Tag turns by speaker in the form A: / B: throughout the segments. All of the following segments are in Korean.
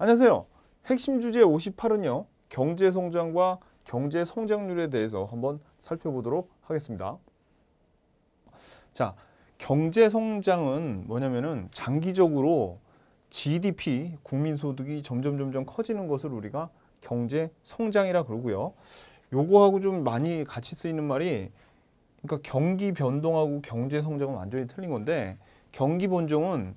A: 안녕하세요. 핵심 주제 58은요. 경제 성장과 경제 성장률에 대해서 한번 살펴보도록 하겠습니다. 자, 경제 성장은 뭐냐면은 장기적으로 GDP, 국민 소득이 점점 점점 커지는 것을 우리가 경제 성장이라 그러고요. 요거하고 좀 많이 같이 쓰이는 말이 그러니까 경기 변동하고 경제 성장은 완전히 틀린 건데 경기 본종은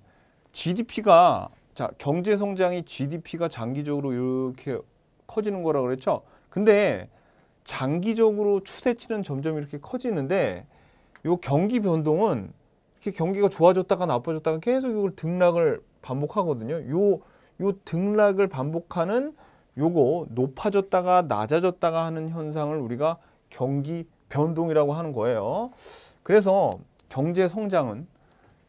A: GDP가 자, 경제 성장이 GDP가 장기적으로 이렇게 커지는 거라 그랬죠? 근데 장기적으로 추세치는 점점 이렇게 커지는데 이 경기 변동은 이렇게 경기가 좋아졌다가 나빠졌다가 계속 이걸 등락을 반복하거든요. 요, 요 등락을 반복하는 요거 높아졌다가 낮아졌다가 하는 현상을 우리가 경기 변동이라고 하는 거예요. 그래서 경제 성장은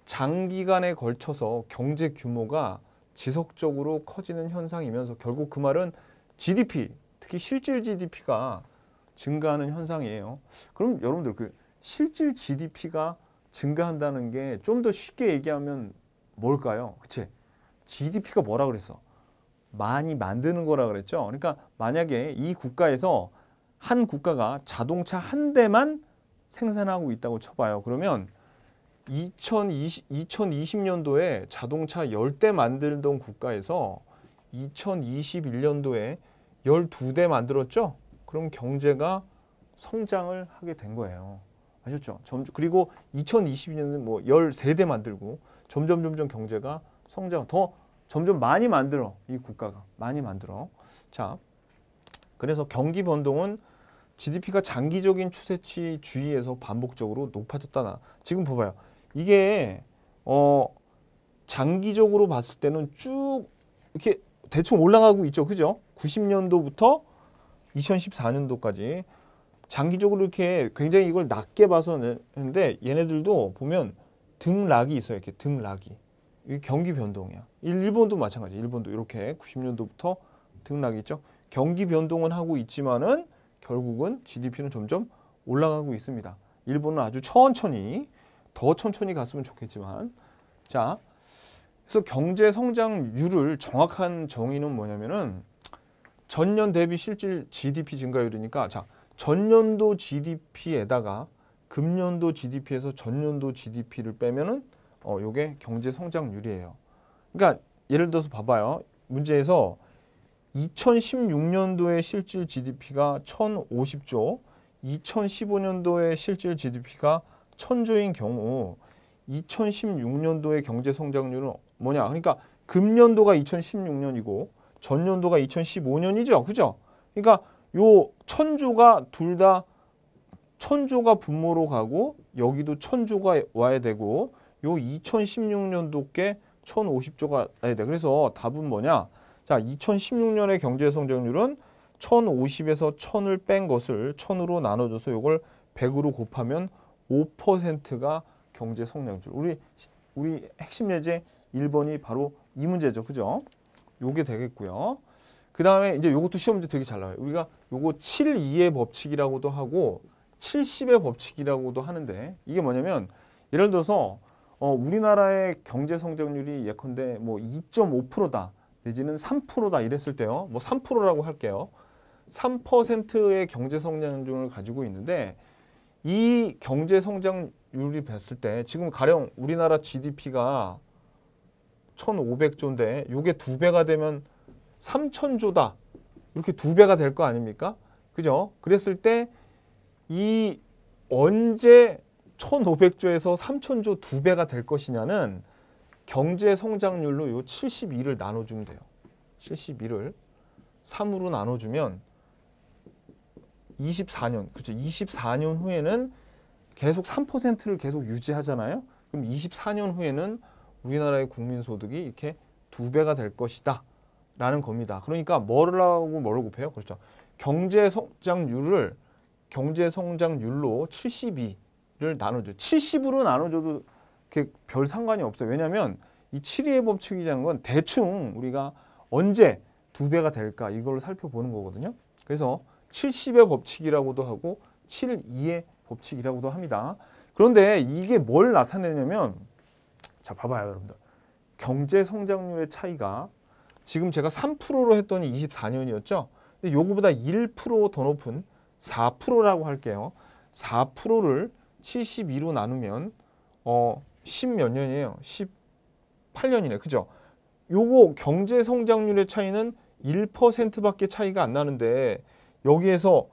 A: 장기간에 걸쳐서 경제 규모가 지속적으로 커지는 현상이면서 결국 그 말은 GDP, 특히 실질 GDP가 증가하는 현상이에요. 그럼 여러분들 그 실질 GDP가 증가한다는 게 좀 더 쉽게 얘기하면 뭘까요? 그치? GDP가 뭐라 그랬어? 많이 만드는 거라 그랬죠. 그러니까 만약에 이 국가에서 한 국가가 자동차 한 대만 생산하고 있다고 쳐봐요. 그러면 2020, 2020년도에 자동차 10대 만들던 국가에서 2021년도에 12대 만들었죠? 그럼 경제가 성장을 하게 된 거예요. 아셨죠? 점, 그리고 2022년은 뭐 13대 만들고 점점 점점 경제가 성장 더 점점 많이 만들어 이 국가가 많이 만들어 자 그래서 경기 변동은 GDP가 장기적인 추세치 주위에서 반복적으로 높아졌다나 지금 봐봐요 이게 어 장기적으로 봤을 때는 쭉 이렇게 대충 올라가고 있죠. 그죠? 90년도부터 2014년도까지 장기적으로 이렇게 굉장히 이걸 낮게 봐서 는데 얘네들도 보면 등락이 있어요. 이렇게 등락이. 이게 경기 변동이야. 일본도 마찬가지. 일본도 이렇게 90년도부터 등락이 있죠. 경기 변동은 하고 있지만은 결국은 GDP는 점점 올라가고 있습니다. 일본은 아주 천천히 더 천천히 갔으면 좋겠지만 자 그래서 경제 성장률을 정확한 정의는 뭐냐면은 전년 대비 실질 GDP 증가율이니까 자 전년도 GDP에다가 금년도 GDP에서 전년도 GDP를 빼면은 어 요게 경제 성장률이에요. 그러니까 예를 들어서 봐봐요. 문제에서 2016년도의 실질 GDP가 1,050조, 2015년도의 실질 GDP가 천조인 경우 2016년도의 경제 성장률은 뭐냐? 그러니까 금년도가 2016년이고 전년도가 2015년이죠. 그죠? 그러니까 요 천조가 둘 다 천조가 분모로 가고 여기도 천조가 와야 되고 요 2016년도께 1050조가 와야 돼. 그래서 답은 뭐냐? 자, 2016년의 경제 성장률은 1050에서 1000을 뺀 것을 1000으로 나눠줘서 요걸 100으로 곱하면 5%가 경제 성장률. 우리 우리 핵심 예제 1번이 바로 이 문제죠. 그죠? 요게 되겠고요. 그다음에 이제 요것도 시험 문제 되게 잘 나와요. 우리가 요거 7 2의 법칙이라고도 하고 70의 법칙이라고도 하는데 이게 뭐냐면 예를 들어서 어, 우리나라의 경제 성장률이 예컨대 뭐 2.5%다 내지는 3%다 이랬을 때요. 뭐 3%라고 할게요. 3%의 경제 성장률을 가지고 있는데 이 경제 성장률이 봤을 때 지금 가령 우리나라 GDP가 1,500조인데 요게 두 배가 되면 3,000조다. 이렇게 두 배가 될 거 아닙니까? 그죠? 그랬을 때 이 언제 1,500조에서 3,000조 두 배가 될 것이냐는 경제 성장률로 요 72를 나눠주면 돼요. 72를 3으로 나눠주면 24년, 그렇죠. 24년 후에는 계속 3%를 계속 유지하잖아요. 그럼 24년 후에는 우리나라의 국민소득이 이렇게 두 배가 될 것이다. 라는 겁니다. 그러니까 뭐를 하고 뭐를 곱해요? 그렇죠. 경제 성장률을 경제 성장률로 72를 나눠줘. 70으로 나눠줘도 별 상관이 없어요. 왜냐하면 이 7위의 법칙이라는 건 대충 우리가 언제 두 배가 될까 이걸 살펴보는 거거든요. 그래서 70의 법칙이라고도 하고 72의 법칙이라고도 합니다. 그런데 이게 뭘 나타내냐면 자 봐봐요 여러분들 경제 성장률의 차이가 지금 제가 3%로 했더니 24년이었죠. 근데 요거보다 1%더 높은 4%라고 할게요. 4%를 72로 나누면 어10 몇 년이에요. 18년이네. 그죠? 요거 경제 성장률의 차이는 1%밖에 차이가 안 나는데 여기에서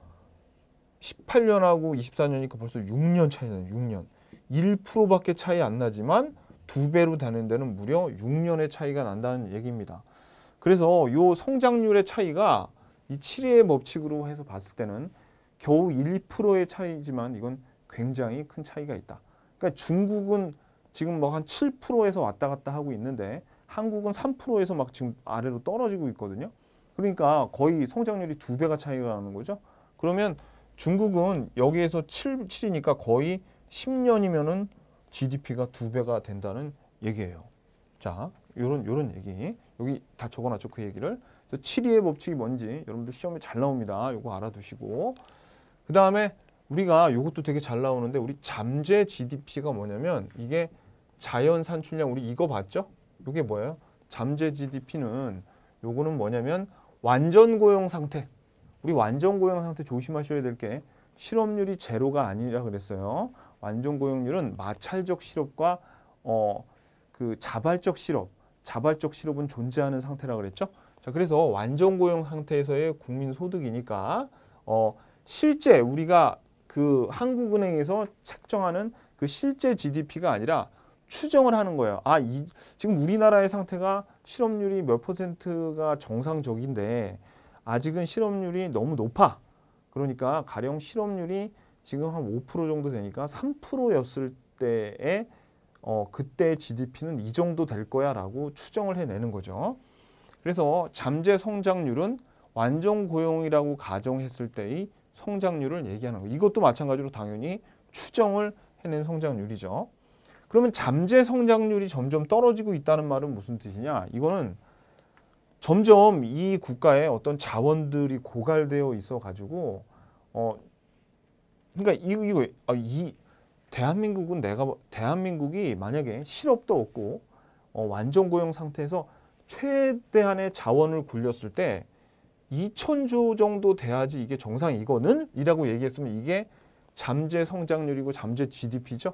A: 18년하고 24년이니까 벌써 6년 차이나요. 6년. 1%밖에 차이 안 나지만 두 배로 되는 데는 무려 6년의 차이가 난다는 얘기입니다. 그래서 요 성장률의 차이가 이7의 법칙으로 해서 봤을 때는 겨우 1%의 차이지만 이건 굉장히 큰 차이가 있다. 그러니까 중국은 지금 뭐 한 7%에서 왔다 갔다 하고 있는데 한국은 3%에서 막 지금 아래로 떨어지고 있거든요. 그러니까 거의 성장률이 두 배가 차이가 나는 거죠. 그러면 중국은 여기에서 7, 7이니까 거의 10년이면은 GDP가 두 배가 된다는 얘기예요. 자, 요런 요런 얘기. 여기 다 적어놨죠. 그 얘기를. 7위의 법칙이 뭔지 여러분들 시험에 잘 나옵니다. 요거 알아두시고. 그 다음에 우리가 요것도 되게 잘 나오는데 우리 잠재 GDP가 뭐냐면 이게 자연 산출량 우리 이거 봤죠? 요게 뭐예요? 잠재 GDP는 요거는 뭐냐면 완전 고용 상태. 우리 완전 고용 상태 조심하셔야 될 게 실업률이 제로가 아니라 그랬어요. 완전 고용률은 마찰적 실업과 어, 그 자발적 실업, 자발적 실업은 존재하는 상태라 그랬죠. 자, 그래서 완전 고용 상태에서의 국민 소득이니까 어, 실제 우리가 그 한국은행에서 책정하는 그 실제 GDP가 아니라 추정을 하는 거예요. 아, 이, 지금 우리나라의 상태가 실업률이 몇 퍼센트가 정상적인데 아직은 실업률이 너무 높아. 그러니까 가령 실업률이 지금 한 5% 정도 되니까 3%였을 때에 어, 그때 GDP는 이 정도 될 거야 라고 추정을 해내는 거죠. 그래서 잠재 성장률은 완전 고용이라고 가정했을 때의 성장률을 얘기하는 거. 이것도 마찬가지로 당연히 추정을 해낸 성장률이죠. 그러면 잠재 성장률이 점점 떨어지고 있다는 말은 무슨 뜻이냐? 이거는 점점 이 국가의 어떤 자원들이 고갈되어 있어 가지고 어 그러니까 이거 이거 아, 이 대한민국은 내가 대한민국이 만약에 실업도 없고 어, 완전 고용 상태에서 최대한의 자원을 굴렸을 때 2천조 정도 돼야지 이게 정상이거는 이라고 얘기했으면 이게 잠재 성장률이고 잠재 GDP죠.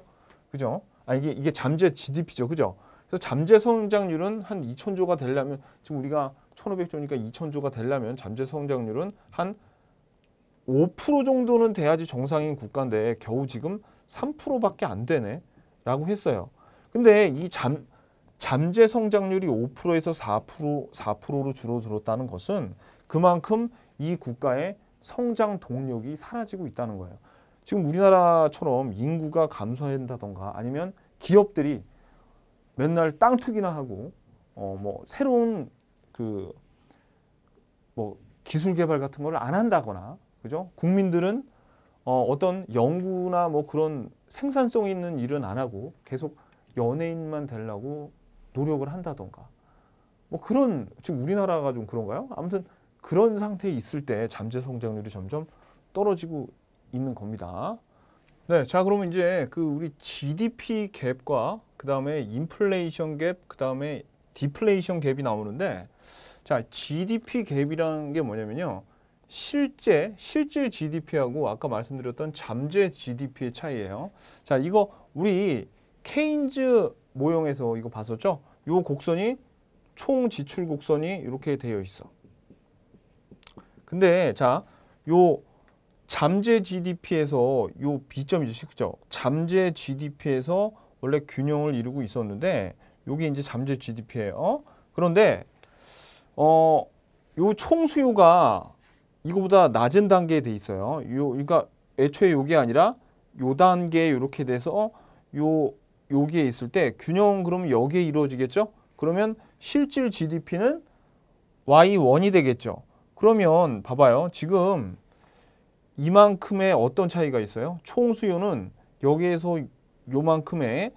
A: 그죠? 아 이게 이게 잠재 GDP죠, 그죠? 그래서 잠재 성장률은 한 2천조가 되려면 지금 우리가 1,500조니까 2천조가 되려면 잠재 성장률은 한 5% 정도는 돼야지 정상인 국가인데 겨우 지금 3%밖에 안 되네 라고 했어요. 근데 이 잠, 잠재 성장률이 5%에서 4%, 4%로 줄어들었다는 것은 그만큼 이 국가의 성장 동력이 사라지고 있다는 거예요. 지금 우리나라처럼 인구가 감소한다던가 아니면 기업들이 맨날 땅 투기나 하고 어 뭐 새로운 그 뭐 기술 개발 같은 걸 안 한다거나 그죠? 국민들은 어 어떤 연구나 뭐 그런 생산성 있는 일은 안 하고 계속 연예인만 되려고 노력을 한다던가 뭐 그런 지금 우리나라가 좀 그런가요? 아무튼 그런 상태에 있을 때 잠재 성장률이 점점 떨어지고 있는 겁니다. 네, 자 그러면 이제 그 우리 GDP 갭과 그 다음에 인플레이션 갭, 그 다음에 디플레이션 갭이 나오는데 자 GDP 갭이라는 게 뭐냐면요. 실제 실질 GDP하고 아까 말씀드렸던 잠재 GDP의 차이예요. 자, 이거 우리 케인즈 모형에서 이거 봤었죠? 요 곡선이 총 지출 곡선이 이렇게 되어 있어. 근데 자, 요 잠재 GDP에서 요 비점이죠. 그죠? 잠재 GDP에서 원래 균형을 이루고 있었는데 요게 이제 잠재 GDP예요. 그런데 어 요 총수요가 이거보다 낮은 단계에 돼 있어요. 요 그러니까 애초에 요게 아니라 요 단계 에 요렇게 돼서 요 여기에 있을 때 균형 은 그러면 여기에 이루어지겠죠? 그러면 실질 GDP는 Y1이 되겠죠. 그러면 봐봐요. 지금 이만큼의 어떤 차이가 있어요? 총 수요는 여기에서 요만큼의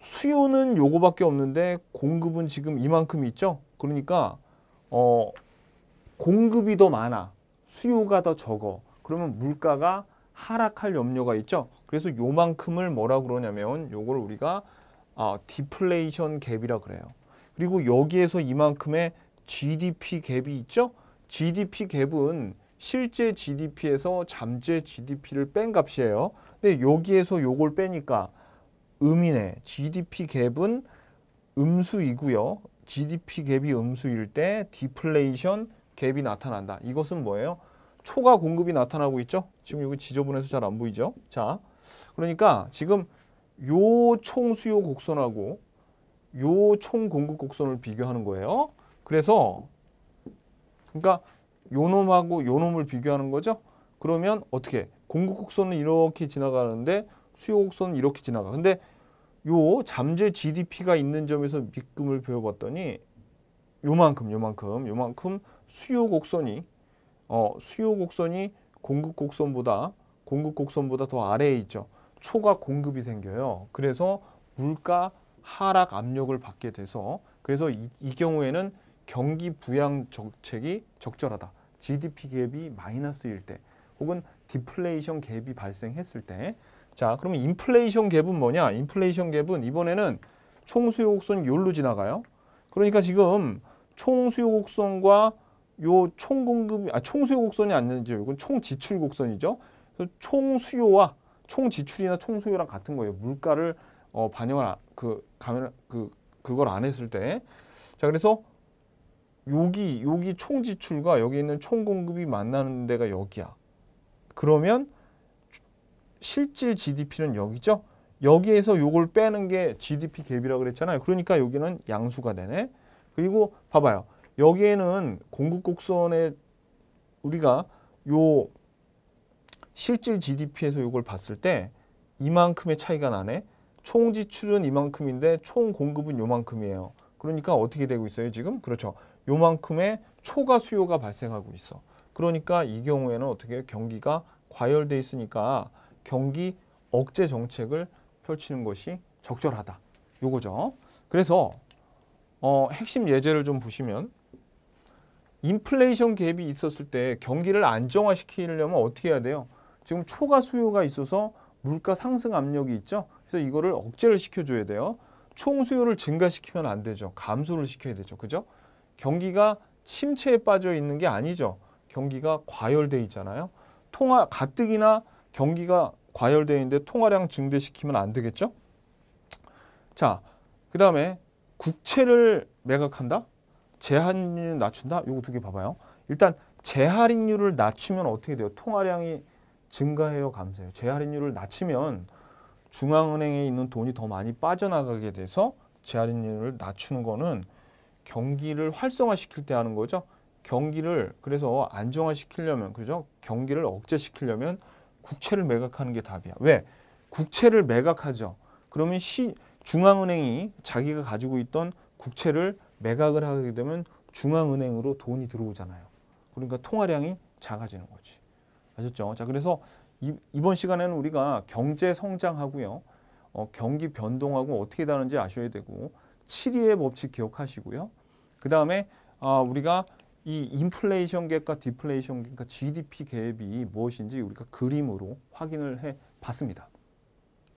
A: 수요는 요거밖에 없는데 공급은 지금 이만큼 있죠? 그러니까 어 공급이 더 많아. 수요가 더 적어. 그러면 물가가 하락할 염려가 있죠. 그래서 요만큼을 뭐라 그러냐면 요걸 우리가 아, 디플레이션 갭이라 그래요. 그리고 여기에서 이만큼의 GDP 갭이 있죠. GDP 갭은 실제 GDP에서 잠재 GDP를 뺀 값이에요. 근데 여기에서 요걸 빼니까 음이네. GDP 갭은 음수이고요. GDP 갭이 음수일 때 디플레이션 갭이 나타난다. 이것은 뭐예요? 초과 공급이 나타나고 있죠. 지금 여기 지저분해서 잘 안 보이죠. 자, 그러니까 지금 요총 수요 곡선하고 요 총 공급 곡선을 비교하는 거예요. 그래서 그러니까 요놈하고 요놈을 비교하는 거죠. 그러면 어떻게 공급 곡선은 이렇게 지나가는데 수요 곡선은 이렇게 지나가. 근데 요 잠재 GDP가 있는 점에서 미금을 배워봤더니 요만큼 요만큼 요만큼 수요 곡선이 어 수요 곡선이 공급 곡선보다 공급 곡선보다 더 아래에 있죠. 초과 공급이 생겨요. 그래서 물가 하락 압력을 받게 돼서 그래서 이, 이 경우에는 경기 부양 정책이 적절하다. GDP 갭이 마이너스일 때 혹은 디플레이션 갭이 발생했을 때 자, 그러면 인플레이션 갭은 뭐냐? 인플레이션 갭은 이번에는 총수요 곡선 요로 지나가요. 그러니까 지금 총수요 곡선과 요 총공급 아 총수요 곡선이 아니죠. 이건 총지출 곡선이죠. 총수요와 총지출이나 총수요랑 같은 거예요. 물가를 어, 반영을 아, 그 가면 그 그걸 안 했을 때. 자, 그래서 여기 여기 총 지출과 여기 있는 총 공급이 만나는 데가 여기야. 그러면 실질 GDP는 여기죠. 여기에서 요걸 빼는 게 GDP 갭이라고 그랬잖아요. 그러니까 여기는 양수가 되네. 그리고 봐봐요. 여기에는 공급 곡선에 우리가 요 실질 GDP에서 요걸 봤을 때 이만큼의 차이가 나네. 총 지출은 이만큼인데 총 공급은 요만큼이에요. 그러니까 어떻게 되고 있어요 지금? 그렇죠. 요만큼의 초과 수요가 발생하고 있어. 그러니까 이 경우에는 어떻게 경기가 과열돼 있으니까 경기 억제 정책을 펼치는 것이 적절하다. 요거죠. 그래서 어, 핵심 예제를 좀 보시면 인플레이션 갭이 있었을 때 경기를 안정화시키려면 어떻게 해야 돼요? 지금 초과 수요가 있어서 물가 상승 압력이 있죠. 그래서 이거를 억제를 시켜줘야 돼요. 총 수요를 증가시키면 안 되죠. 감소를 시켜야 되죠. 그죠? 경기가 침체에 빠져 있는 게 아니죠. 경기가 과열돼 있잖아요. 통화 가뜩이나 경기가 과열되어 있는데 통화량 증대시키면 안 되겠죠? 자, 그 다음에 국채를 매각한다? 재할인율 낮춘다? 요거 두 개 봐봐요. 일단 재할인율을 낮추면 어떻게 돼요? 통화량이 증가해요? 감소해요? 재할인율을 낮추면 중앙은행에 있는 돈이 더 많이 빠져나가게 돼서 재할인율을 낮추는 거는 경기를 활성화시킬 때 하는 거죠. 경기를 그래서 안정화시키려면 그죠? 경기를 억제시키려면 국채를 매각하는 게 답이야. 왜? 국채를 매각하죠. 그러면 시, 중앙은행이 자기가 가지고 있던 국채를 매각을 하게 되면 중앙은행으로 돈이 들어오잖아요. 그러니까 통화량이 작아지는 거지. 아셨죠? 자, 그래서 이, 이번 시간에는 우리가 경제 성장하고요. 어, 경기 변동하고 어떻게 다른지 아셔야 되고 7위의 법칙 기억하시고요. 그 다음에 아, 어, 우리가 이 인플레이션 갭과 디플레이션 갭과 GDP 갭이 무엇인지 우리가 그림으로 확인을 해 봤습니다.